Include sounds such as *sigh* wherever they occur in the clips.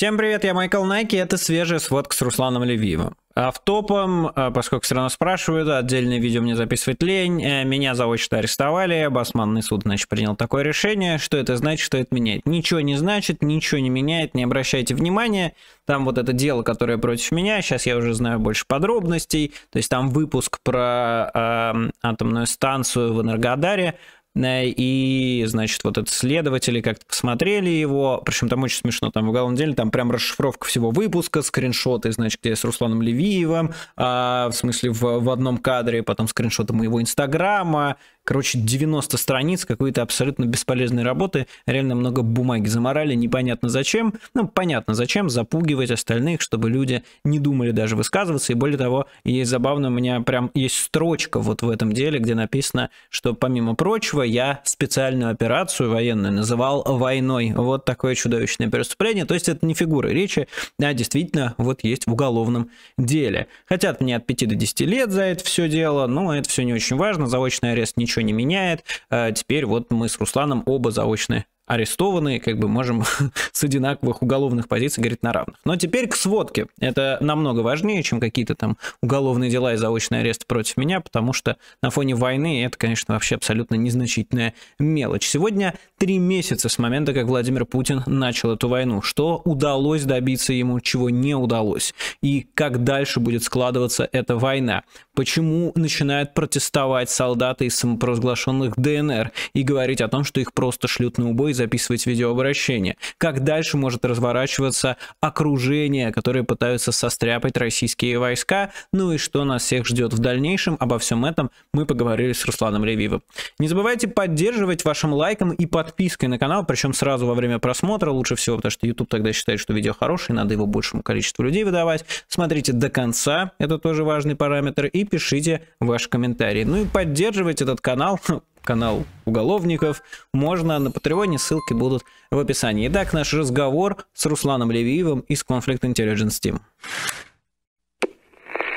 Всем привет, я Майкл Найки, это свежая сводка с Русланом Левиевым. А в Автопом, а, поскольку все равно спрашивают, отдельное видео мне записывать лень, э, меня заочно арестовали, басманный суд, значит, принял такое решение, что это значит, что это меняет. Ничего не значит, ничего не меняет, не обращайте внимания, там вот это дело, которое против меня, сейчас я уже знаю больше подробностей, то есть там выпуск про э, атомную станцию в Энергодаре, Э, и, значит, вот это следователи как-то посмотрели его, причем там очень смешно, там в уголовном деле там прям расшифровка всего выпуска, скриншоты, значит, где я с Русланом Левиевым, а, в смысле в, в одном кадре, потом скриншоты моего инстаграма, короче, 90 страниц какой-то абсолютно бесполезной работы, реально много бумаги заморали, непонятно зачем, ну, понятно зачем, запугивать остальных, чтобы люди не думали даже высказываться, и более того, есть забавно, у меня прям есть строчка вот в этом деле, где написано, что, помимо прочего, я специальную операцию военную называл войной, вот такое чудовищное преступление, то есть это не фигура речи, а действительно вот есть в уголовном деле. Хотят мне от 5 до 10 лет за это все дело, но это все не очень важно, заочный арест не ничего не меняет. Э, теперь вот мы с Русланом оба заочные арестованы, как бы можем *laughs* с одинаковых уголовных позиций говорить на равных. Но теперь к сводке. Это намного важнее, чем какие-то там уголовные дела и заочные аресты против меня, потому что на фоне войны это, конечно, вообще абсолютно незначительная мелочь. Сегодня три месяца с момента, как Владимир Путин начал эту войну. Что удалось добиться ему, чего не удалось? И как дальше будет складываться эта война? Почему начинают протестовать солдаты из самопровозглашенных ДНР и говорить о том, что их просто шлют на убой записывать видеообращение, как дальше может разворачиваться окружение, которое пытаются состряпать российские войска, ну и что нас всех ждет в дальнейшем, обо всем этом мы поговорили с Русланом Ревивом. Не забывайте поддерживать вашим лайком и подпиской на канал, причем сразу во время просмотра, лучше всего, потому что YouTube тогда считает, что видео хорошее, надо его большему количеству людей выдавать. Смотрите до конца, это тоже важный параметр, и пишите ваши комментарии. Ну и поддерживайте этот канал, *laughs* канал уголовников. Можно на Патреоне, ссылки будут в описании. Итак, наш разговор с Русланом Левиевым из Conflict Intelligence Team.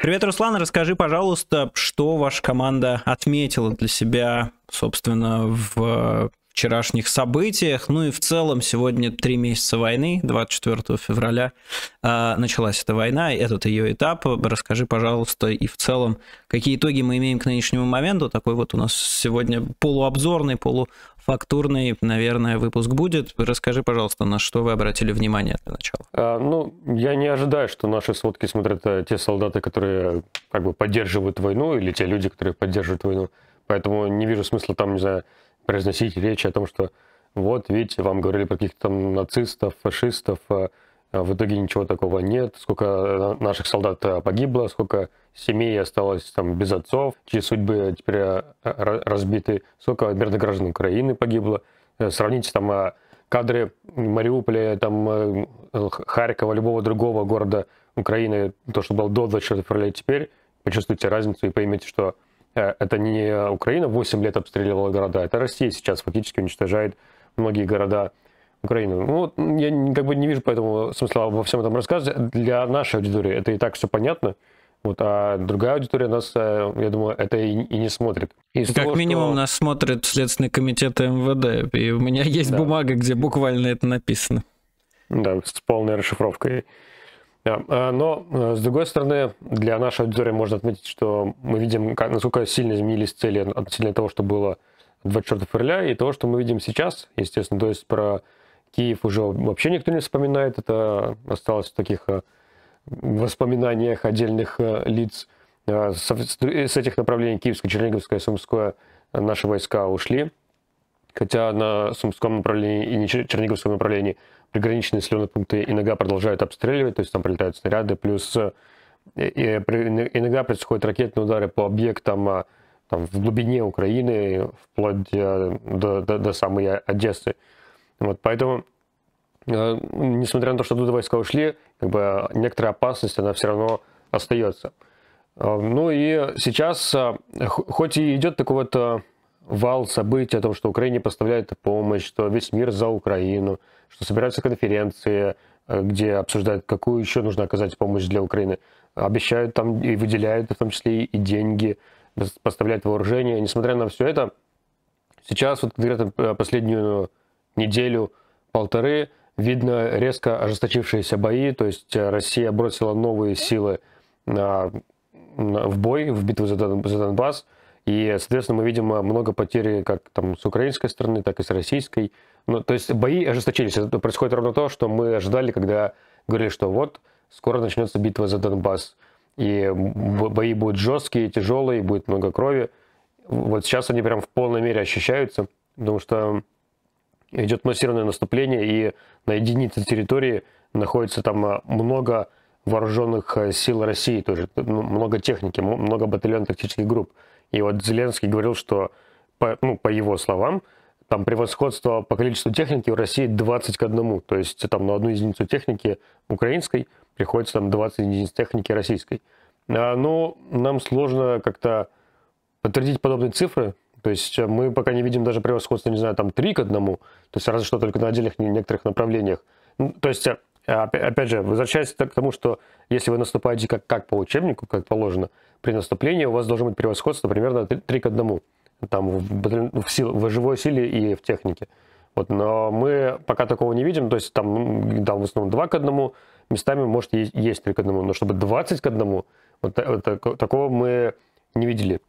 Привет, Руслан, расскажи, пожалуйста, что ваша команда отметила для себя, собственно, в вчерашних событиях. Ну и в целом сегодня три месяца войны, 24 февраля э, началась эта война, этот ее этап. Расскажи, пожалуйста, и в целом, какие итоги мы имеем к нынешнему моменту. Такой вот у нас сегодня полуобзорный, полуфактурный, наверное, выпуск будет. Расскажи, пожалуйста, на что вы обратили внимание для начала. А, ну, я не ожидаю, что наши сводки смотрят э, те солдаты, которые как бы поддерживают войну, или те люди, которые поддерживают войну. Поэтому не вижу смысла там, не знаю, произносить речь о том, что вот, видите, вам говорили про каких-то там нацистов, фашистов, а, а в итоге ничего такого нет, сколько э, наших солдат э, погибло, сколько семей осталось там без отцов, чьи судьбы теперь э, разбиты, сколько мирных граждан Украины погибло. Сравните там кадры Мариуполя, там Харькова, любого другого города Украины, то, что было до 24 февраля и теперь, почувствуйте разницу и поймите, что Э, это не Украина 8 лет обстреливала города, это Россия сейчас фактически уничтожает многие города Украины. Ну, я как бы не вижу поэтому смысла во всем этом рассказе Для нашей аудитории это и так все понятно. Вот, а другая аудитория нас, э, я думаю, это и, и не смотрит. Из как того, минимум что... нас смотрит Следственный комитет МВД, и у меня есть да. бумага, где буквально это написано. Да, с полной расшифровкой. Да, э, но, э, с другой стороны, для нашей аудитории можно отметить, что мы видим, как, насколько сильно изменились цели относительно того, что было 24 февраля, и того, что мы видим сейчас, естественно. То есть про Киев уже вообще никто не вспоминает, это осталось в таких э, воспоминаниях отдельных лиц. С этих направлений Киевское, Черниговское, Сумское наши войска ушли хотя на Сумском направлении и Черниговском направлении приграничные населенные пункты иногда продолжают обстреливать, то есть там прилетают снаряды, плюс э, иногда э, происходят ракетные удары по объектам а, там, в глубине Украины, вплоть до, до, до самой Одессы. Вот, поэтому, э, несмотря на то, что туда войска ушли, как бы некоторая опасность, она все равно остается. Ну и сейчас, хоть и идет такой вот вал событий о том, что Украине поставляют помощь, что весь мир за Украину, что собираются конференции, э, где обсуждают, какую еще нужно оказать помощь для Украины. Обещают там и выделяют в том числе и деньги, поставляют вооружение. Несмотря на все это, сейчас, вот конкретно э, последнюю неделю, полторы, видно резко ожесточившиеся бои, то есть э, Россия бросила новые силы в бой, в битву за Донбасс, и, соответственно, мы видим а, много потерь как там с украинской стороны, так и с российской. Ну, то есть бои ожесточились. Это происходит ровно то, что мы ожидали, когда говорили, что вот скоро начнется битва за Донбасс. И бои будут жесткие, тяжелые, будет много крови. Вот сейчас они прям в полной мере ощущаются, потому что идет массированное наступление, и на единице территории находится там а, много вооруженных а, сил России тоже, ну, много техники, много батальонов тактических групп. И вот Зеленский говорил, что, по, ну, по его словам, там превосходство по количеству техники в России 20 к 1. То есть там на одну единицу техники украинской приходится там 20 единиц техники российской. А, Но ну, нам сложно как-то подтвердить подобные цифры. То есть мы пока не видим даже превосходства, не знаю, там 3 к 1. То есть разве что только на отдельных некоторых направлениях. Ну, то есть, а, опять же, возвращаясь к тому, что если вы наступаете как, как по учебнику, как положено, при наступлении у вас должно быть превосходство примерно 3, к 1. Там в, в, сил, в живой силе и в технике. Вот, но мы пока такого не видим, то есть там, там в основном 2 к 1, местами может есть, есть 3 к 1, но чтобы 20 к 1, вот, э, вот такого мы не видели.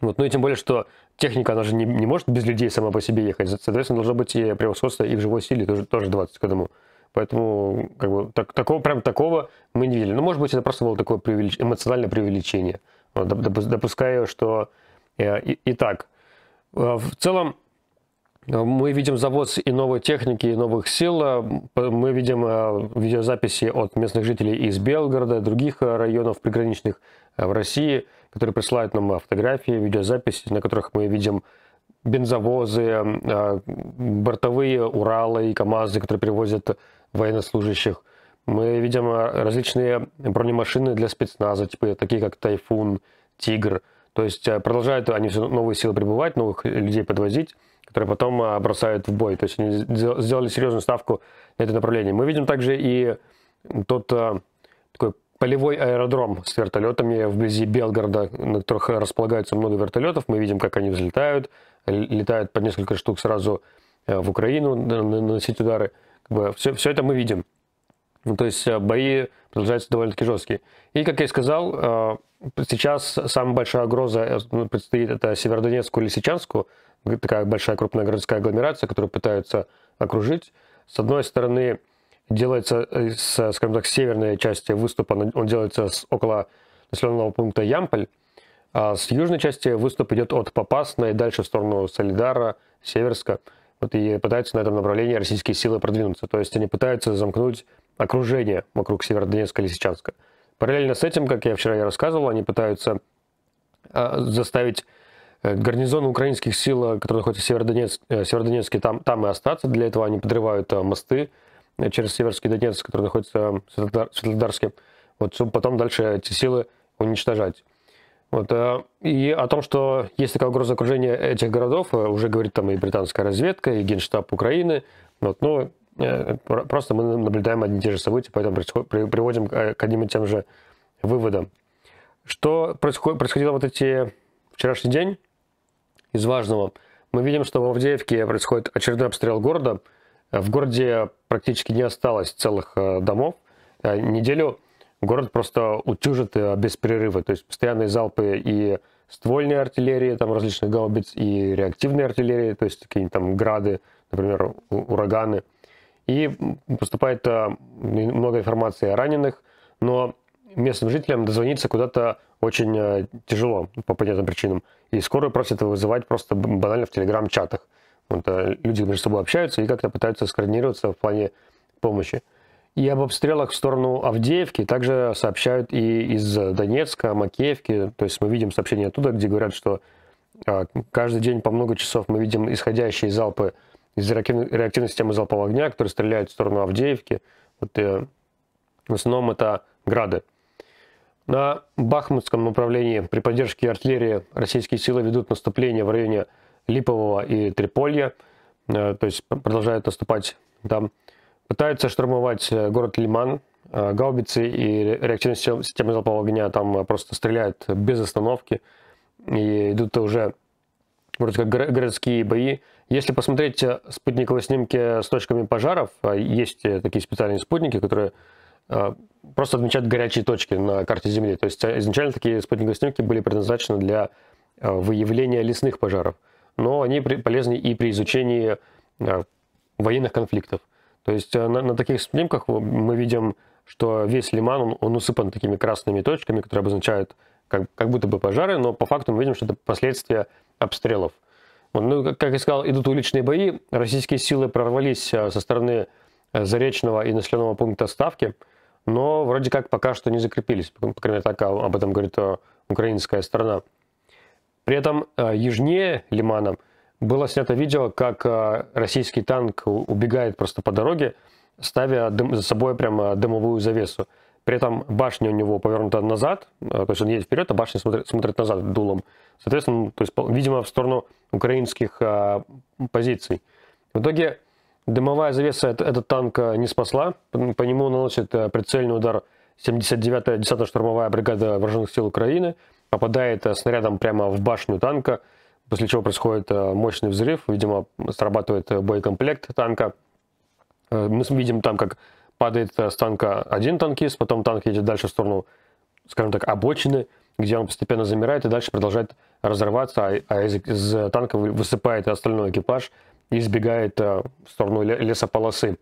Вот, ну и тем более, что техника, она же не, не может без людей сама по себе ехать, соответственно, должно быть и превосходство и в живой силе тоже, тоже 20 к 1. Поэтому как бы, так, такого, прям такого мы не видели. Ну, может быть, это просто было такое преувелич... эмоциональное преувеличение. Допускаю, что э, и, и так. Э, в целом, э, мы видим завод и новой техники, и новых сил. Мы видим видеозаписи от местных жителей из Белгорода, других районов приграничных в России, которые присылают нам фотографии, видеозаписи, на которых мы видим бензовозы, бортовые Уралы и КАМАЗы, которые привозят военнослужащих. Мы видим а, различные бронемашины для спецназа, типа такие как «Тайфун», «Тигр». То есть э, продолжают они все новые силы прибывать, новых людей подвозить, которые потом а, бросают в бой. То есть они сделали серьезную ставку на это направление. Мы видим также и тот а, такой полевой аэродром с вертолетами вблизи Белгорода, на которых располагаются много вертолетов. Мы видим, как они взлетают, летают по несколько штук сразу э, в Украину наносить удары. Как бы все, все это мы видим. Ну, то есть э, бои продолжаются довольно-таки жесткие. И, как я и сказал, э, сейчас самая большая угроза э, ну, предстоит это Северодонецку или Сечанску, такая большая крупная городская агломерация, которую пытаются окружить. С одной стороны, делается, с, скажем так, северной части выступа, он делается с около населенного пункта Ямполь, а с южной части выступ идет от Попасной, дальше в сторону Солидара, Северска. Вот и пытаются на этом направлении российские силы продвинуться. То есть они пытаются замкнуть окружение вокруг Северодонецка и Лисичанска. Параллельно с этим, как я вчера и рассказывал, они пытаются э, заставить э, гарнизон украинских сил, э, которые находятся в Северодонецке, Северодонецке там, там и остаться. Для этого они подрывают мосты через Северский Донец, который находится в Светлодарске, вот, чтобы потом дальше эти силы уничтожать. Вот, э, и о том, что есть такая угроза окружения этих городов, э, уже говорит там и британская разведка, и генштаб Украины. Вот, ну, э, просто мы наблюдаем одни и те же события, поэтому приводим к одним и тем же выводам. Что происходило вот эти вчерашний день из важного? Мы видим, что в Авдеевке происходит очередной обстрел города. В городе практически не осталось целых домов. Неделю город просто утюжит а без перерыва. То есть постоянные залпы и ствольной артиллерии, там различных гаубиц, и реактивной артиллерии, то есть какие-нибудь там грады, например, ураганы. И поступает а, много информации о раненых, но местным жителям дозвониться куда-то очень а, тяжело по понятным причинам. И скорую просят вызывать просто банально в телеграм-чатах. Вот, люди между собой общаются и как-то пытаются скоординироваться в плане помощи. И об обстрелах в сторону Авдеевки также сообщают и из Донецка, Макеевки. То есть мы видим сообщения оттуда, где говорят, что а, каждый день по много часов мы видим исходящие залпы из реактивной системы залпового огня, которые стреляют в сторону Авдеевки. Вот, э, в основном это грады. На Бахмутском направлении при поддержке артиллерии российские силы ведут наступление в районе Липового и Триполья, э, то есть продолжают наступать там. Да. Пытаются штурмовать э, город Лиман. Э, гаубицы и реактивные системы залпового огня там э, просто стреляют без остановки. И идут уже вроде как городские бои. Если посмотреть спутниковые снимки с точками пожаров, есть такие специальные спутники, которые просто отмечают горячие точки на карте Земли. То есть изначально такие спутниковые снимки были предназначены для выявления лесных пожаров, но они полезны и при изучении военных конфликтов. То есть э, на, на таких снимках мы видим, что весь лиман, он, он усыпан такими красными точками, которые обозначают как, как будто бы пожары, но по факту мы видим, что это последствия обстрелов. ну, как, как я сказал, идут уличные бои. Российские силы прорвались э, со стороны э, Заречного и населенного пункта Ставки, но вроде как пока что не закрепились. По крайней мере, так а, об этом говорит украинская сторона. При этом южнее Лимана – было снято видео, как э, российский танк убегает просто по дороге, ставя дым, за собой прямо дымовую завесу. При этом башня у него повернута назад, э, то есть он едет вперед, а башня смотрит, смотрит назад дулом. Соответственно, ну, то есть, видимо, в сторону украинских а, позиций. В итоге дымовая завеса этот танк не спасла. По нему наносит прицельный удар 79-я 10-я штурмовая бригада вооруженных сил Украины. Попадает снарядом прямо в башню танка – после чего происходит э, мощный взрыв, видимо, срабатывает э, боекомплект танка. Э, мы видим там, как падает с танка один танкист, потом танк едет дальше в сторону, скажем так, обочины, где он постепенно замирает и дальше продолжает разрываться, а, а из, из танка высыпает остальной экипаж и избегает в сторону лесополосы.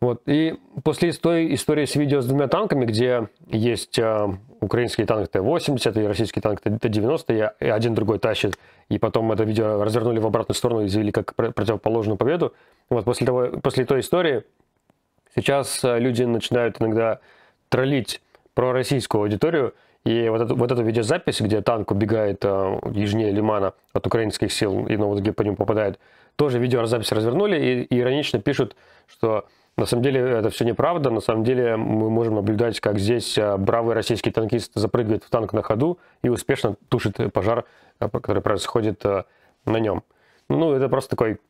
Вот. И после той истории с видео с двумя танками, где есть э, украинский танк Т-80 и российский танк Т-90, и один другой тащит, и потом это видео развернули в обратную сторону и заявили как противоположную победу. Вот после, того, после той истории сейчас э, люди начинают иногда троллить про российскую аудиторию, и вот эту, вот эту видеозапись, где танк убегает э, южнее Лимана от украинских сил, и на ну, вот, по нему попадает, тоже видеозапись развернули и, и иронично пишут, что на самом деле это все неправда. На самом деле мы можем наблюдать, как здесь а, бравый российский танкист запрыгивает в танк на ходу и успешно тушит пожар, а, который происходит а, на нем. Ну, это просто такой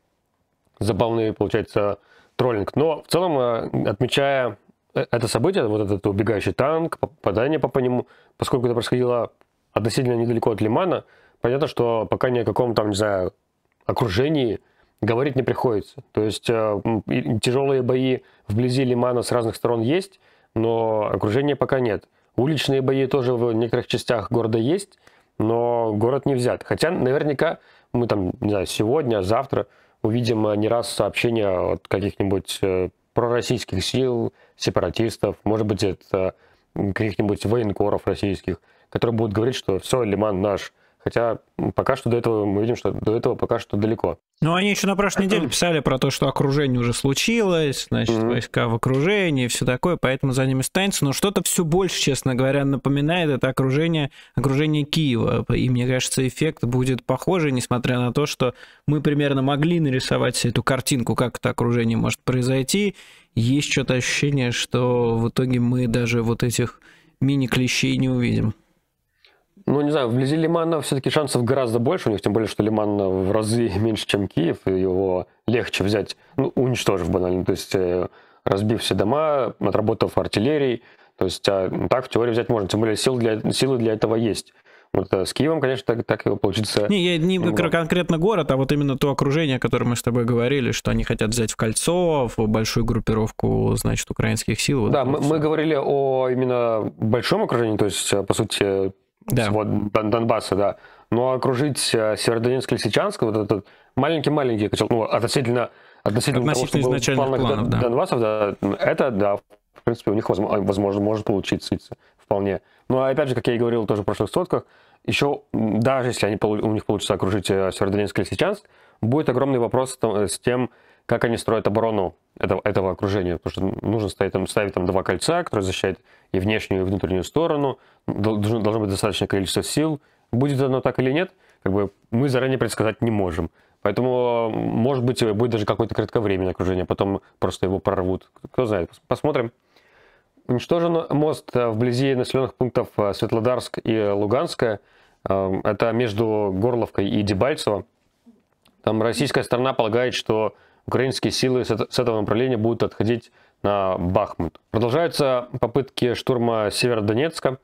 забавный, получается, троллинг. Но в целом, отмечая э, это событие, вот этот убегающий танк, попадание по нему, поскольку это происходило относительно недалеко от Лимана, понятно, что пока ни о каком там, не знаю, окружении – говорить не приходится. То есть э, тяжелые бои вблизи Лимана с разных сторон есть, но окружения пока нет. Уличные бои тоже в некоторых частях города есть, но город не взят. Хотя наверняка мы там, не знаю, сегодня, завтра увидим э, не раз сообщения от каких-нибудь э, пророссийских сил, сепаратистов, может быть, это каких-нибудь военкоров российских, которые будут говорить, что все, Лиман наш – Хотя пока что до этого мы видим, что до этого пока что далеко. Ну, они еще на прошлой неделе писали про то, что окружение уже случилось, значит, mm-hmm. войска в окружении, и все такое, поэтому за ними станется. Но что-то все больше, честно говоря, напоминает это окружение, окружение Киева. И мне кажется, эффект будет похожий, несмотря на то, что мы примерно могли нарисовать эту картинку, как это окружение может произойти. Есть что-то ощущение, что в итоге мы даже вот этих мини-клещей не увидим. Ну, не знаю, вблизи Лимана все-таки шансов гораздо больше у них, тем более, что Лиман в разы *laughs* меньше, чем Киев, и его легче взять, ну, уничтожив банально, ну, то есть э, разбив все дома, отработав артиллерией, то есть а, ну, так в теории взять можно, тем более сил для, силы для этого есть. Вот э, с Киевом, конечно, так, так его получится. Не, я не ну, конкретно город, а вот именно то окружение, о котором мы с тобой говорили, что они хотят взять в кольцо, в большую группировку, значит, украинских сил. Вот да, мы, мы говорили о именно большом окружении, то есть, э, по сути, да. всего Донбасса, да. Но окружить э, Северодонецк и Лисичанск, вот этот маленький-маленький котел, ну, относительно, относительно, относительно того, что было в планов, да. Донбассов, да, это, да, в принципе, у них, а, возможно, может получиться вполне. Ну Но, а опять же, как я и говорил тоже в прошлых сотках, еще, даже если они, у них получится окружить э, Северодонецк и Лисичанск, будет огромный вопрос с э, тем, как они строят оборону этого, этого окружения. Потому что нужно ставить там, ставить там два кольца, которые защищают и внешнюю, и внутреннюю сторону. Должно, должно быть достаточное количество сил. Будет оно так или нет, как бы мы заранее предсказать не можем. Поэтому, может быть, будет даже какое-то кратковременное окружение, потом просто его прорвут. Кто знает, посмотрим. Уничтожен мост э, вблизи населенных пунктов э, Светлодарск и Луганска. Эм, это между Горловкой и Дебальцево. Там российская сторона полагает, что украинские силы с этого направления будут отходить на Бахмут. Продолжаются попытки штурма Северодонецка.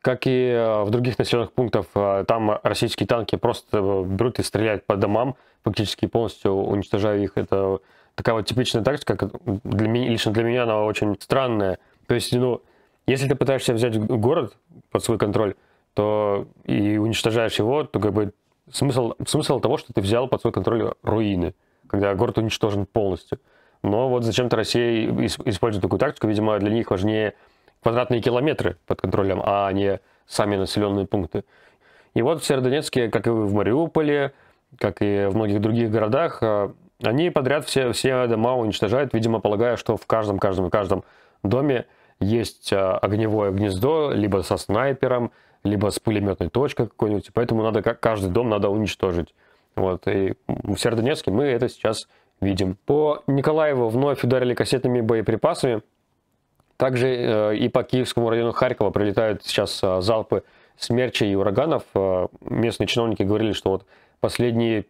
Как и э, в других населенных пунктах, э, там российские танки просто э, берут и стреляют по домам, фактически полностью уничтожая их. Это такая вот типичная тактика, для меня, лично для меня она очень странная. То есть, ну, если ты пытаешься взять город под свой контроль, то и уничтожаешь его, то как бы смысл, смысл того, что ты взял под свой контроль руины когда город уничтожен полностью. Но вот зачем-то Россия использует такую тактику, видимо, для них важнее квадратные километры под контролем, а не сами населенные пункты. И вот в Северодонецке, как и в Мариуполе, как и в многих других городах, э, они подряд все, все дома уничтожают, видимо, полагая, что в каждом, каждом, каждом доме есть э, огневое гнездо, либо со снайпером, либо с пулеметной точкой какой-нибудь, поэтому надо, каждый дом надо уничтожить. Вот, и в Северодонецке мы это сейчас видим. По Николаеву вновь ударили кассетными боеприпасами. Также э, и по Киевскому району Харькова прилетают сейчас э, залпы смерча и ураганов. Э, местные чиновники говорили, что вот последние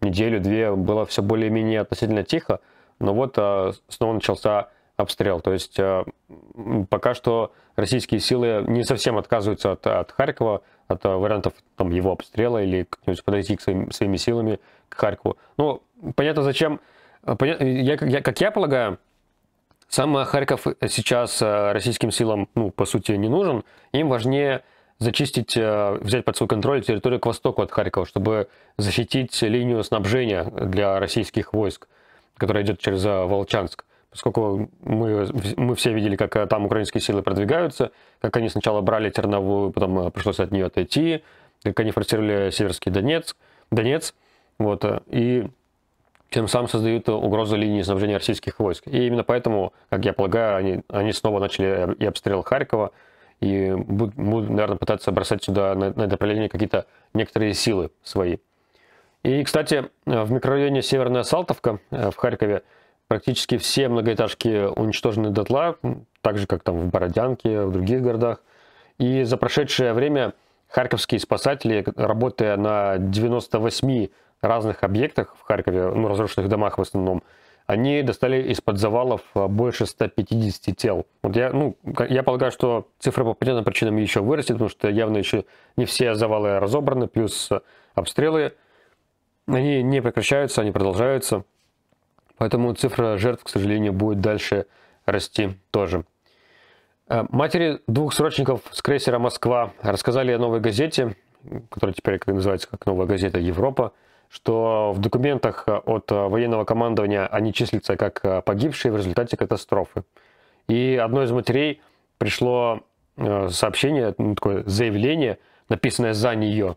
неделю-две было все более-менее относительно тихо, но вот э, снова начался обстрел. То есть э, пока что российские силы не совсем отказываются от, от Харькова, от вариантов там, его обстрела или подойти к своим, своими силами к Харькову. Ну, понятно, зачем. я, я, как я полагаю, сам Харьков сейчас э, российским силам, ну, по сути, не нужен. Им важнее зачистить, э, взять под свой контроль территорию к востоку от Харькова, чтобы защитить линию снабжения для российских войск, которая идет через э, Волчанск поскольку мы, мы все видели, как э, там украинские силы продвигаются, как они сначала брали Терновую, потом э, пришлось от нее отойти, как они форсировали Северский Донец, Донец, вот, э, и тем самым создают угрозу линии снабжения российских войск. И именно поэтому, как я полагаю, они, они снова начали и обстрел Харькова, и будут, будут наверное, пытаться бросать сюда на, на направление какие-то некоторые силы свои. И, кстати, в микрорайоне Северная Салтовка в Харькове Практически все многоэтажки уничтожены дотла, так же, как там в Бородянке, в других городах. И за прошедшее время харьковские спасатели, работая на 98 разных объектах в Харькове, ну, разрушенных домах в основном, они достали из-под завалов а, больше 150 тел. Вот я, ну, я полагаю, что цифра по понятным причинам еще вырастет, потому что явно еще не все завалы разобраны, плюс обстрелы. Они не прекращаются, они продолжаются. Поэтому цифра жертв, к сожалению, будет дальше расти тоже. Э, матери двух срочников с крейсера «Москва» рассказали о новой газете, которая теперь называется как «Новая газета Европа», что в документах э, от э, военного командования они числятся как погибшие в результате катастрофы. И одной из матерей пришло сообщение, ну, такое заявление, написанное за нее.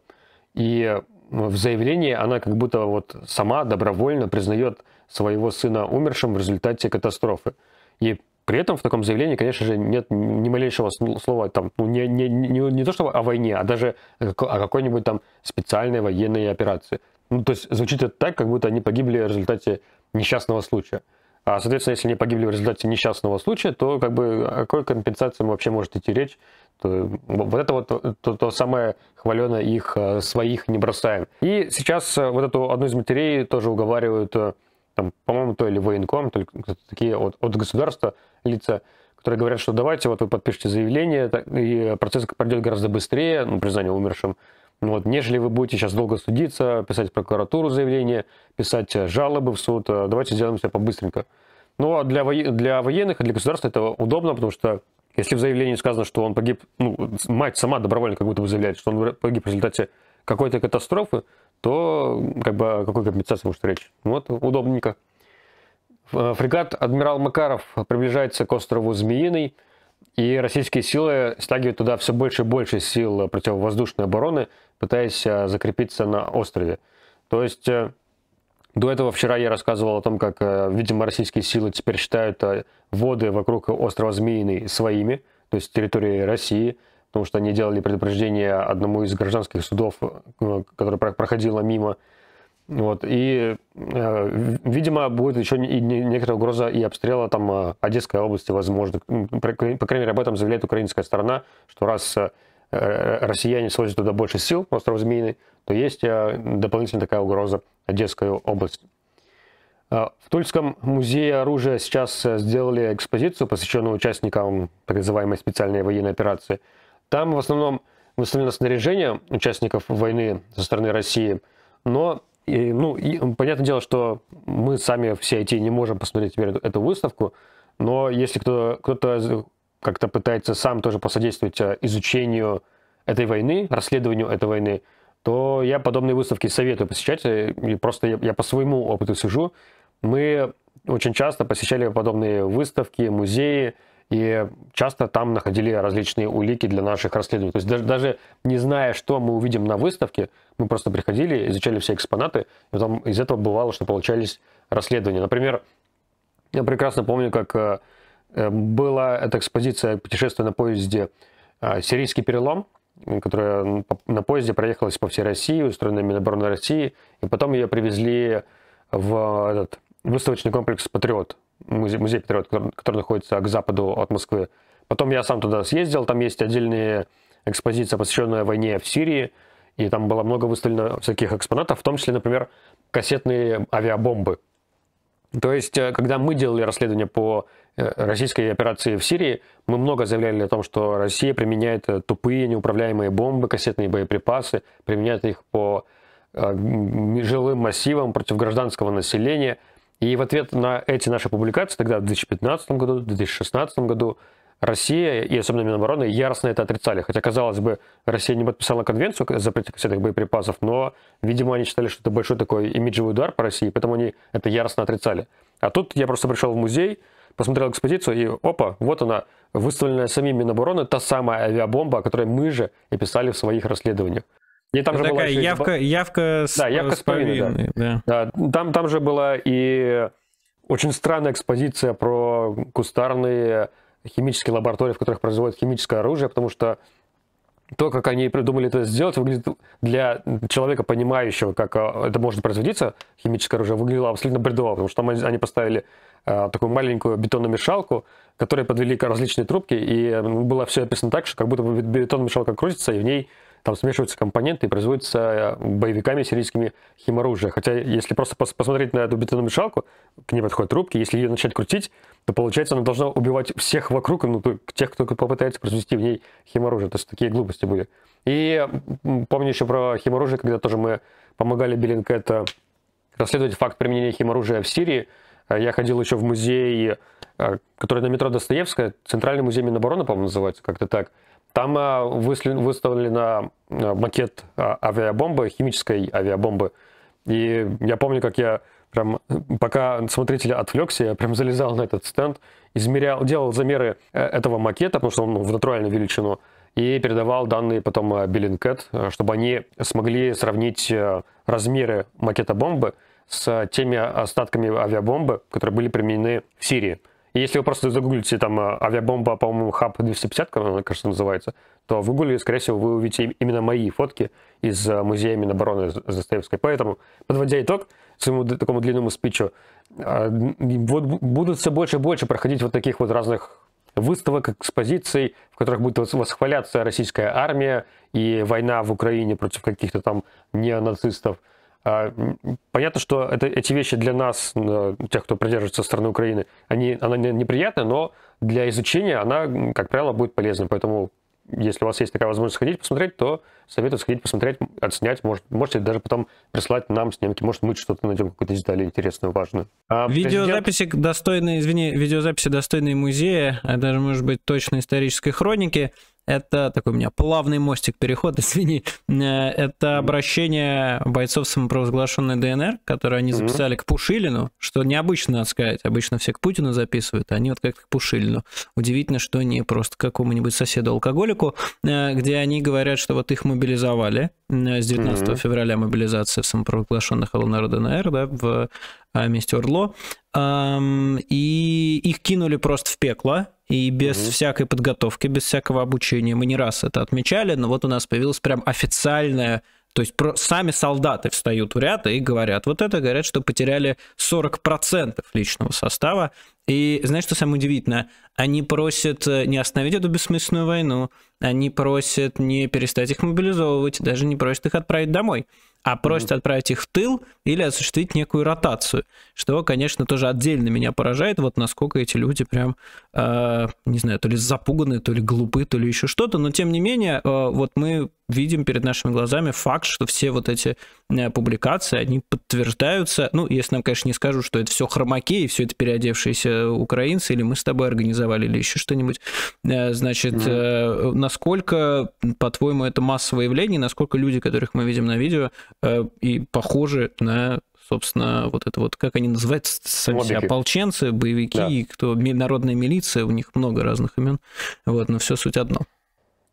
И в заявлении она как будто вот сама добровольно признает своего сына умершим в результате катастрофы. И при этом в таком заявлении, конечно же, нет ни малейшего слова там, ну, не, не, не, не то что о войне, а даже о какой-нибудь там специальной военной операции. Ну, то есть звучит это так, как будто они погибли в результате несчастного случая. А, соответственно, если они погибли в результате несчастного случая, то как бы о какой компенсации вообще может идти речь? То, вот это вот то, то самое хваленое их э, своих не бросаем. И сейчас э, вот эту одну из матерей тоже уговаривают э, там, по-моему, то или военком, только такие от, от государства лица, которые говорят, что давайте, вот вы подпишите заявление, и процесс пройдет гораздо быстрее, ну, признание умершим, вот, нежели вы будете сейчас долго судиться, писать в прокуратуру заявление, писать жалобы в суд, э, давайте сделаем все побыстренько. Но ну, а для, во... для военных и для государства это удобно, потому что если в заявлении сказано, что он погиб, ну, мать сама добровольно как будто бы заявляет, что он погиб в результате какой-то катастрофы, то как бы о какой компенсации может речь? Ну, вот, удобненько. Э, фрегат «Адмирал Макаров» приближается к острову Змеиный, и российские силы стягивают туда все больше и больше сил противовоздушной обороны, пытаясь э, закрепиться на острове. То есть э, до этого вчера я рассказывал о том, как, видимо, российские силы теперь считают воды вокруг острова Змеиный своими, то есть территорией России – потому что они делали предупреждение одному из гражданских судов, э, который проходило мимо. Вот, и, э, видимо, будет еще и некоторая угроза и обстрела там э, Одесской области, возможно. По крайней мере, об этом заявляет украинская сторона, что раз э, россияне свозят туда больше сил, остров Змеиный, то есть дополнительно такая угроза Одесской области. В Тульском музее оружия сейчас сделали экспозицию, посвященную участникам так называемой специальной военной операции – там в основном выставлено снаряжение участников войны со стороны России, но и, ну, и, понятное дело, что мы сами все IT не можем посмотреть теперь эту, эту выставку, но если кто, кто-то как-то пытается сам тоже посодействовать э, изучению этой войны, расследованию этой войны, то я подобные выставки советую посещать. Э, и просто я, я по своему опыту сижу. Мы очень часто посещали подобные выставки, музеи, и часто там находили различные улики для наших расследований. То есть даже, даже не зная, что мы увидим на выставке, мы просто приходили, изучали все экспонаты, и там из этого бывало, что получались расследования. Например, я прекрасно помню, как э, э, была эта экспозиция «Путешествие на поезде. Э, Сирийский перелом», которая на поезде проехалась по всей России, устроенная Минобороны России, и потом ее привезли в этот выставочный комплекс «Патриот», музей, музей Патриот, который находится к западу от Москвы. Потом я сам туда съездил, там есть отдельная экспозиция, посвященная войне в Сирии, и там было много выставлено всяких экспонатов, в том числе, например, кассетные авиабомбы. То есть, э, когда мы делали расследование по э, российской операции в Сирии, мы много заявляли о том, что Россия применяет э, тупые неуправляемые бомбы, кассетные боеприпасы, применяет их по жилым массивам против гражданского населения – и в ответ на эти наши публикации тогда в 2015 году, в 2016 году Россия и особенно Минобороны яростно это отрицали. Хотя, казалось бы, Россия не подписала конвенцию о запрете кассетных боеприпасов, но, видимо, они считали, что это большой такой имиджевый удар по России, поэтому они это яростно отрицали. А тут я просто пришел в музей, посмотрел экспозицию, и опа, вот она, выставленная самим Минобороны, та самая авиабомба, о которой мы же и писали в своих расследованиях. И там же такая была явка, и... явка с, да, явка с повинной, да. да. да. Там, там же была и очень странная экспозиция про кустарные химические лаборатории, в которых производят химическое оружие, потому что то, как они придумали это сделать, выглядит для человека, понимающего, как э, это может производиться, химическое оружие, выглядело абсолютно бредово, потому что там они поставили э, такую маленькую бетонную мешалку, которой подвели различные трубки, и э, было все описано так, что как будто бетонная мешалка крутится, и в ней там смешиваются компоненты и производятся э, боевиками сирийскими химоружия. Хотя, если просто пос посмотреть на эту бетономешалку, к ней подходят трубки, если ее начать крутить, то получается она должна убивать всех вокруг, ну, тех, кто попытается произвести в ней химоружие. То есть такие глупости были. И помню еще про химоружие, когда тоже мы помогали это расследовать факт применения химоружия в Сирии. Э, я ходил еще в музей, э, который на метро Достоевская, Центральный музей Минобороны, по-моему, называется, как-то так. Там а, выставлена а, макет а, авиабомбы, химической авиабомбы. И я помню, как я прям, пока смотритель отвлекся, я прям залезал на этот стенд, измерял, делал замеры э, этого макета, потому что он ну, в натуральную величину, и передавал данные потом Беллинкет, э, чтобы они смогли сравнить э, размеры макета бомбы с теми остатками авиабомбы, которые были применены в Сирии. Если вы просто загуглите там э, авиабомба, по-моему, хаб 250, как она, кажется, называется, то в Гугле, скорее всего, вы увидите именно мои фотки из э, музея Минобороны Застоевской. Поэтому, подводя итог своему такому длинному спичу, э, вот будут все больше и больше проходить вот таких вот разных выставок, экспозиций, в которых будет восхваляться российская армия и война в Украине против каких-то там неонацистов. нацистов а, понятно, что это, эти вещи для нас, э, тех, кто придерживается стороны Украины, они, она неприятна, но для изучения она, как правило, будет полезна. Поэтому, если у вас есть такая возможность сходить посмотреть, то советую сходить посмотреть, отснять. Может, можете даже потом прислать нам снимки. Может, мы что-то найдем, какую-то деталь интересную, важную. А видеозаписи президент... достойные, извини, видеозаписи достойные музея, а даже, может быть, точно исторической хроники. Это такой у меня плавный мостик, переход, *laughs* извини. Э, это обращение бойцов самопровозглашенной ДНР, которое они записали к Пушилину, что необычно, надо сказать. Обычно все к Путину записывают, а они вот как-то к Пушилину. Удивительно, что не просто к какому-нибудь соседу-алкоголику, э, где они говорят, что вот их мобилизовали. Э, с 19 февраля мобилизация в самопровозглашенных ЛНР ДНР, да, в месте Орло. И их кинули просто в пекло, и без угу. всякой подготовки, без всякого обучения. Мы не раз это отмечали, но вот у нас появилась прям официальная то есть про, сами солдаты встают в ряд и говорят, вот это говорят, что потеряли 40% личного состава. И знаешь, что самое удивительное? Они просят э, не остановить эту бессмысленную войну, они просят не перестать их мобилизовывать, даже не просят их отправить домой а просит mm-hmm. отправить их в тыл или осуществить некую ротацию, что, конечно, тоже отдельно меня поражает, вот насколько эти люди прям, э, не знаю, то ли запуганы, то ли глупы, то ли еще что-то, но тем не менее, э, вот мы видим перед нашими глазами факт, что все вот эти э, публикации, они подтверждаются. Ну, если нам, конечно, не скажут, что это все хромаки и все это переодевшиеся украинцы, или мы с тобой организовали, или еще что-нибудь. Э, значит, mm-hmm. насколько, по-твоему, это массовое явление, насколько люди, которых мы видим на видео, и похожи на собственно, вот это вот, как они называются, сами себя, ополченцы, боевики, да. кто, народная милиция, у них много разных имен, вот, но все суть одно.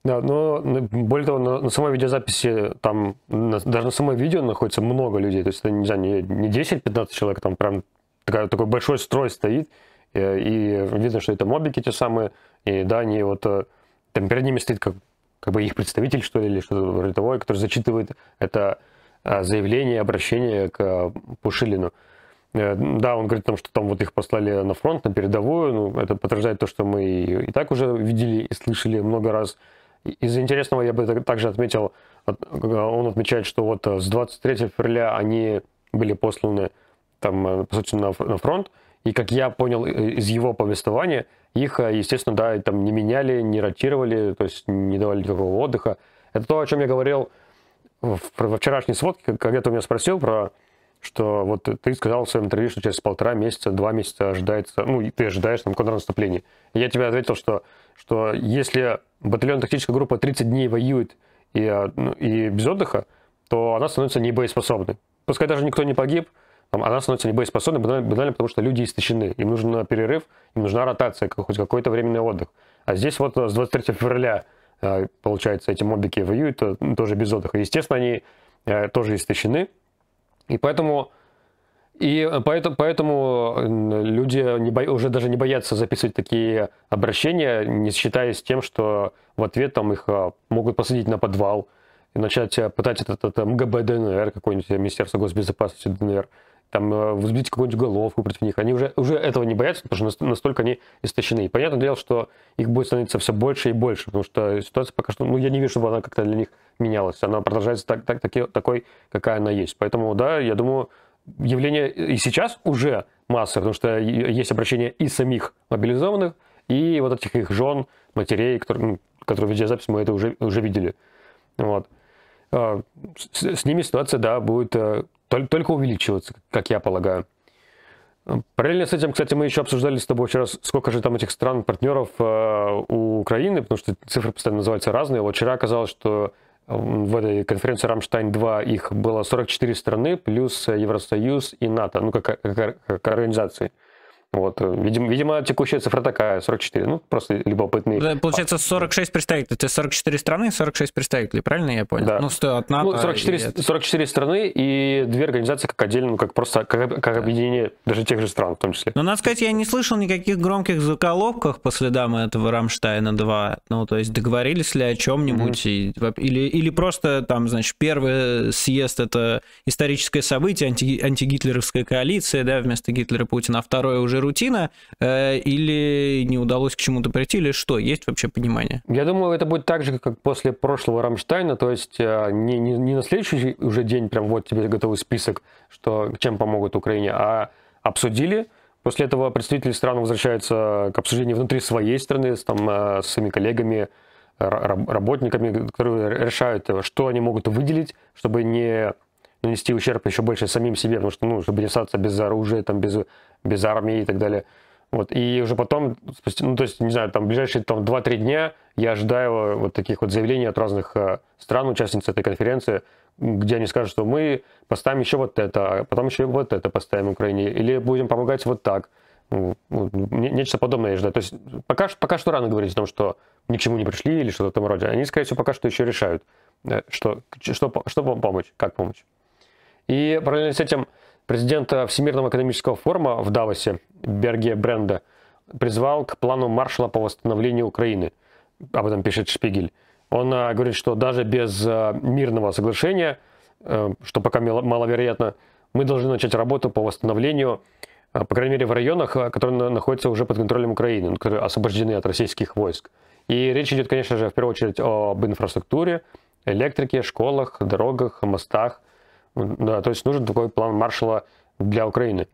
Да, но более того, на, на самой видеозаписи там, на, даже на самой видео находится много людей, то есть это, не знаю, не, не 10-15 человек, там прям такая, такой большой строй стоит, и, э, и видно, что это мобики те самые, и да, они вот, э, там перед ними стоит как, как бы их представитель, что ли, или что-то вроде того, который зачитывает это э, заявление, обращение к Пушилину. Да, он говорит там, что там вот их послали на фронт, на передовую, ну, это подтверждает то, что мы и так уже видели и слышали много раз, из интересного я бы также отметил, э, он отмечает, что вот э, с 23 февраля они были посланы там, э, по сути, на, фронт, и как я понял из его повествования, их, естественно, да, там не меняли, не ротировали, то есть не давали никакого отдыха. Это то, о чем я говорил во вчерашней сводке, когда ты меня спросил про что вот ты сказал в своем интервью, что через полтора месяца, два месяца ожидается, ну, ты ожидаешь там контрнаступление. Я тебе ответил, что, что если батальон тактическая группа 30 дней воюет и, а, ну, и без отдыха, то она становится не боеспособной. Пускай даже никто не погиб, там, она становится небоеспособной банально, банально, потому что люди истощены. Им нужен перерыв, им нужна ротация, хоть какой-то временный отдых. А здесь вот э, с 23 февраля, э, получается, эти мобики воюют э, тоже без отдыха. Естественно, они тоже истощены. И поэтому и э, поэтому, поэтому люди не бо, уже даже не боятся записывать такие обращения, не считаясь тем, что в ответ там их э, могут посадить на подвал и начать э, пытать этот, этот МГБ ДНР, какое-нибудь Министерство госбезопасности ДНР, там взбить какую-нибудь головку против них. Они уже, уже этого не боятся, потому что настолько они истощены. И понятное дело, что их будет становиться все больше и больше, потому что ситуация пока что, ну, я не вижу, чтобы она как-то для них менялась. Она продолжается так, так, таки, такой, какая она есть. Поэтому, да, я думаю, явление э, и сейчас уже массы, потому что э, есть обращение и самих мобилизованных, и вот этих их жен, матерей, которые, которые в видеозаписи мы это уже, уже видели. Вот. А, с, с ними ситуация, да, будет э, только увеличиваться, как я полагаю. Параллельно с этим, кстати, мы еще обсуждали с тобой вчера, сколько же там этих стран-партнеров у Украины, потому что цифры постоянно называются разные. Вот вчера оказалось, что в этой конференции «Рамштайн-2» их было 44 страны, плюс Евросоюз и НАТО, ну, как, как, как организации. Вот. Видимо, видимо, текущая цифра такая, 44. Ну, просто любопытный. Да, получается, 46 представителей. Это 44 страны, и 46 представителей, правильно я понял? Да. Ну, что от НАТО. Ну, 44, и... 44 страны и две организации как отдельно, ну, как просто как, как да. объединение даже тех же стран в том числе. Но, надо сказать, я не слышал никаких громких заколовках по следам этого Рамштайна 2. Ну, то есть договорились ли о чем-нибудь? Mm-hmm. или, или просто там, значит, первый съезд это историческое событие, анти, антигитлеровская коалиция, да, вместо Гитлера Путина, а второе уже рутина, э, или не удалось к чему-то прийти, или что? Есть вообще понимание? Я думаю, это будет так же, как после прошлого Рамштайна, то есть э, не, не, не на следующий уже день прям вот тебе готовый список, что чем помогут Украине, а обсудили, После этого представители стран возвращаются к обсуждению внутри своей страны, с, там, э, с своими коллегами, работниками, которые решают, что они могут выделить, чтобы не нанести ущерб еще больше самим себе, потому что, ну, чтобы не остаться без оружия, там, без без армии и так далее. Вот, и уже потом, ну, то есть, не знаю, там, ближайшие там 2-3 дня я ожидаю э, вот таких вот заявлений от разных э, стран, участниц этой конференции, где они скажут, что мы поставим еще вот это, а потом еще вот это поставим Украине, или будем помогать вот так. Ну, нечто подобное я ждаю. То есть пока, пока что рано говорить о том, что ни к чему не пришли или что-то в этом роде. Они, скорее всего, пока что еще решают, э, что, что, что помочь, как помочь. И параллельно с этим Президента Всемирного экономического форума в Давосе Берге Бренда призвал к плану Маршала по восстановлению Украины. Об этом пишет Шпигель. Он а, говорит, что даже без а, мирного соглашения, э, что пока маловероятно, мы должны начать работу по восстановлению, а, по крайней мере, в районах, которые находятся уже под контролем Украины, ну, которые освобождены от российских войск. И речь идет, конечно же, в первую очередь об инфраструктуре, электрике, школах, дорогах, мостах, да, то есть нужен такой план Маршала для Украины.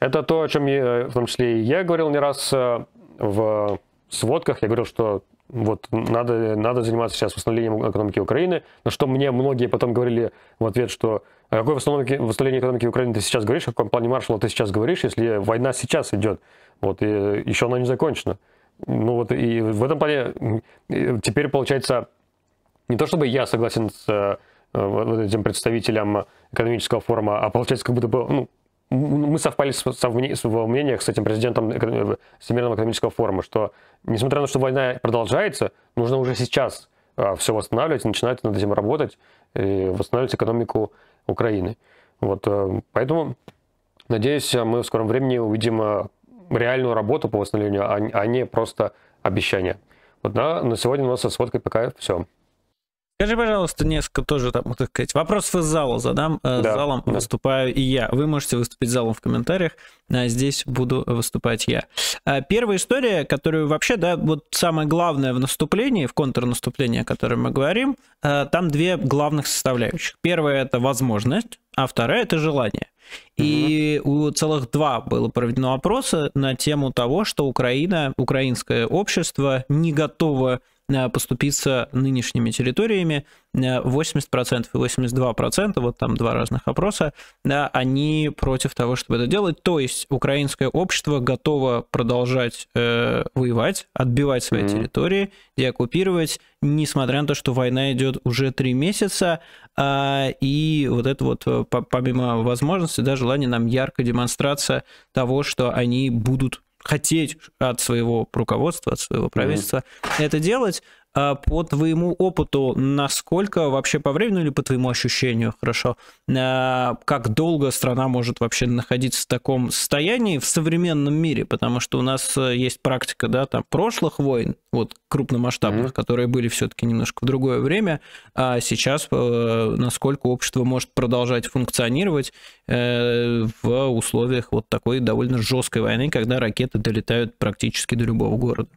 Это то, о чем я, в том числе и я говорил не раз э, в сводках. Я говорил, что вот надо, надо заниматься сейчас восстановлением экономики Украины, на что мне многие потом говорили в ответ, что о «А какой восстановлении экономики Украины ты сейчас говоришь, о каком плане Маршала ты сейчас говоришь, если война сейчас идет, вот, и еще она не закончена. Ну вот и в этом плане теперь получается не то чтобы я согласен с э, вот этим представителем экономического форума, а получается, как будто бы, ну, мы совпали с, со, в мнениях с этим президентом э, Всемирного экономического форума, что, несмотря на то, что война продолжается, нужно уже сейчас а, все восстанавливать, начинать над этим работать, и восстанавливать экономику Украины. Вот, э, поэтому, надеюсь, мы в скором времени увидим э, реальную работу по восстановлению, а, а не просто обещания. Вот на, на сегодня у нас со сводкой пока все. Скажи, пожалуйста, несколько тоже там, так сказать, вопросов из зала задам. Э, да, залом да. выступаю и я. Вы можете выступить залом в комментариях. А здесь буду выступать я. А первая история, которую вообще, да, вот самое главное в наступлении, в контрнаступлении, о котором мы говорим, э, там две главных составляющих. Первая это возможность, а вторая это желание. И угу. у целых два было проведено опроса на тему того, что Украина, украинское общество не готово Э, поступиться нынешними территориями 80% э, и 82%, вот там два разных опроса, да, они против того, чтобы это делать. То есть украинское общество готово продолжать э, воевать, отбивать свои mm-hmm. территории, деоккупировать, несмотря на то, что война идет уже три месяца, э, и вот это вот, э, по- помимо возможности, да, желание нам ярко демонстрация того, что они будут хотеть от своего руководства, от своего правительства mm-hmm. это делать, а по твоему опыту, насколько вообще по времени или по твоему ощущению, хорошо, а, как долго страна может вообще находиться в таком состоянии в современном мире, потому что у нас э, есть практика, да, там, прошлых войн, вот, крупномасштабных, mm-hmm. которые были все-таки немножко в другое время, а сейчас э, насколько общество может продолжать функционировать э, в условиях вот такой довольно жесткой войны, когда ракеты долетают практически до любого города.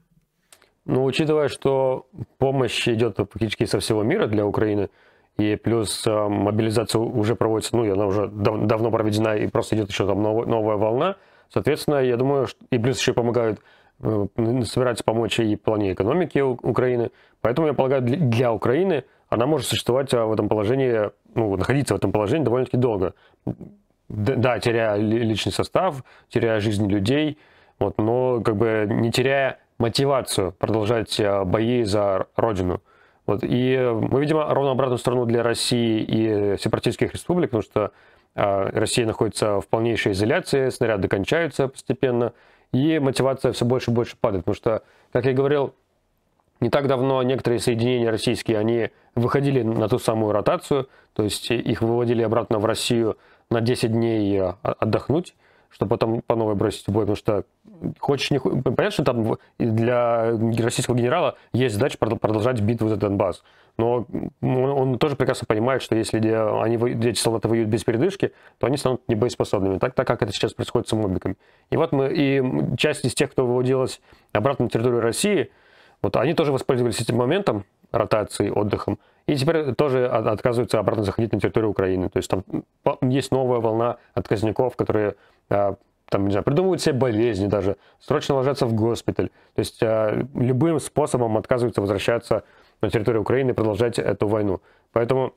Ну, учитывая, что помощь идет практически со всего мира для Украины, и плюс э, мобилизация уже проводится, ну, она уже дав давно проведена, и просто идет еще там нов новая волна. Соответственно, я думаю, что, и плюс еще помогают э, собираются помочь и в плане экономики Украины. Поэтому, я полагаю, для, для Украины она может существовать э, в этом положении, ну, находиться в этом положении довольно-таки долго. Д да, теряя личный состав, теряя жизни людей, вот, но как бы не теряя мотивацию продолжать э, бои за Родину. Вот. И мы видим ровно обратную сторону для России и сепаратистских республик, потому что э, Россия находится в полнейшей изоляции, снаряды кончаются постепенно, и мотивация все больше и больше падает, потому что, как я говорил, не так давно некоторые соединения российские, они выходили на ту самую ротацию, то есть их выводили обратно в Россию на 10 дней э, отдохнуть, чтобы потом по новой бросить в бой, потому что хочешь не хочешь, понятно, что там для российского генерала есть задача продолжать битву за Донбасс, но он тоже прекрасно понимает, что если они, эти солдаты воюют без передышки, то они станут небоеспособными, так, так как это сейчас происходит с мобиком. И вот мы, и часть из тех, кто выводилась обратно на территорию России, вот они тоже воспользовались этим моментом ротации, отдыхом, и теперь тоже отказываются обратно заходить на территорию Украины. То есть там есть новая волна отказников, которые а, там, не знаю, придумывают себе болезни даже, срочно ложатся в госпиталь. То есть а, любым способом отказываются возвращаться на территорию Украины и продолжать эту войну. Поэтому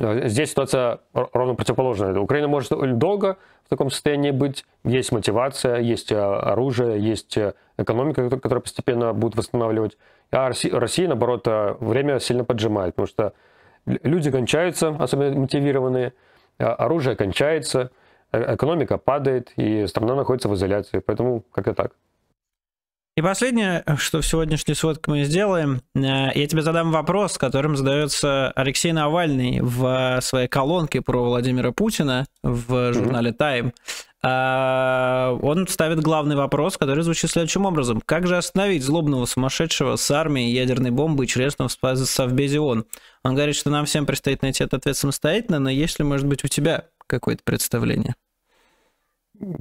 а, здесь ситуация ровно противоположная. Украина может долго в таком состоянии быть. Есть мотивация, есть оружие, есть экономика, которая постепенно будет восстанавливать. А России, наоборот, э, время сильно поджимает, потому что люди кончаются, особенно мотивированные, а оружие кончается, э, экономика падает, и страна находится в изоляции. Поэтому как-то так. И последнее, что в сегодняшней сводке мы сделаем, э, я тебе задам вопрос, которым задается Алексей Навальный в своей колонке про Владимира Путина в журнале Time. А, он ставит главный вопрос, который звучит следующим образом. Как же остановить злобного сумасшедшего с армией ядерной бомбы и членством в Совбезе ООН? Он говорит, что нам всем предстоит найти этот ответ самостоятельно, но есть ли, может быть, у тебя какое-то представление?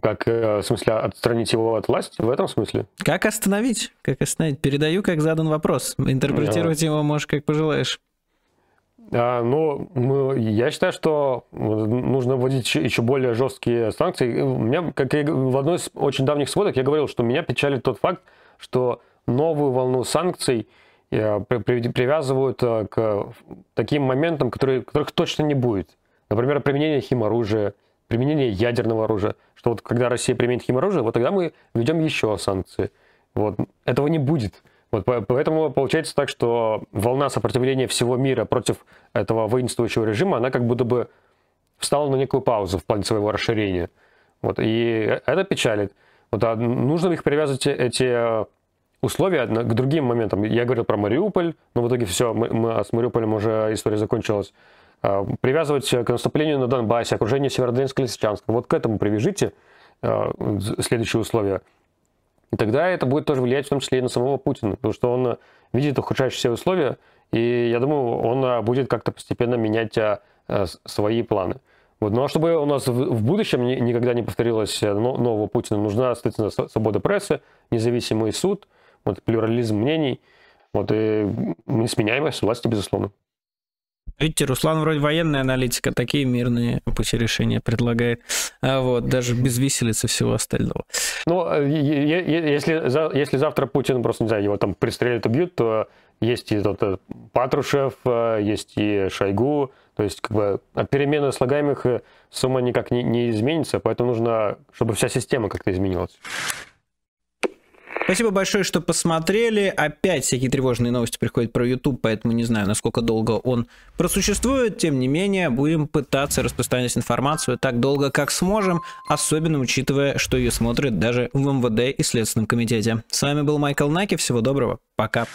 Как, э, в смысле, отстранить его от власти в этом смысле? Как остановить? Как остановить? Передаю, как задан вопрос. Интерпретировать yeah. его можешь, как пожелаешь. А, ну, мы, я считаю, что нужно вводить еще более жесткие санкции. У меня, как я, в одной из очень давних сводок я говорил, что меня печалит тот факт, что новую волну санкций э, привязывают э, к таким моментам, которые, которых точно не будет. Например, применение химоружия, применение ядерного оружия. Что вот когда Россия применит химоружие, вот тогда мы введем еще санкции. Вот. Этого не будет. Вот поэтому получается так, что волна сопротивления всего мира против этого воинствующего режима, она как будто бы встала на некую паузу в плане своего расширения. Вот, и это печалит. Вот, а нужно их привязывать, эти условия, к другим моментам. Я говорил про Мариуполь, но в итоге все, мы, мы, с Мариуполем уже история закончилась. А, привязывать к наступлению на Донбассе, окружение Северодонецка-Лисичанска. Вот к этому привяжите а, следующие условия. И тогда это будет тоже влиять в том числе и на самого Путина, потому что он э, видит ухудшающиеся условия, и я думаю, он э, будет как-то постепенно менять э, свои планы. Вот. Ну а чтобы у нас в будущем никогда не повторилось нового Путина, нужна, соответственно, свобода прессы, независимый суд, вот, плюрализм мнений, вот, и несменяемость власти, безусловно. Видите, Руслан вроде военная аналитика, такие мирные пути решения предлагает. А вот, даже без виселицы всего остального. Но ну, э, если, если завтра Путин, просто, не знаю, его там пристрелят, убьют, то есть и тот э, Патрушев, э, есть и Шойгу, то есть как бы от перемены слагаемых сумма никак не, не изменится, поэтому нужно, чтобы вся система как-то изменилась. Спасибо большое, что посмотрели. Опять всякие тревожные новости приходят про YouTube, поэтому не знаю, насколько долго он просуществует. Тем не менее, будем пытаться распространять информацию так долго, как сможем, особенно учитывая, что ее смотрят даже в МВД и Следственном комитете. С вами был Майкл Наки. Всего доброго. Пока.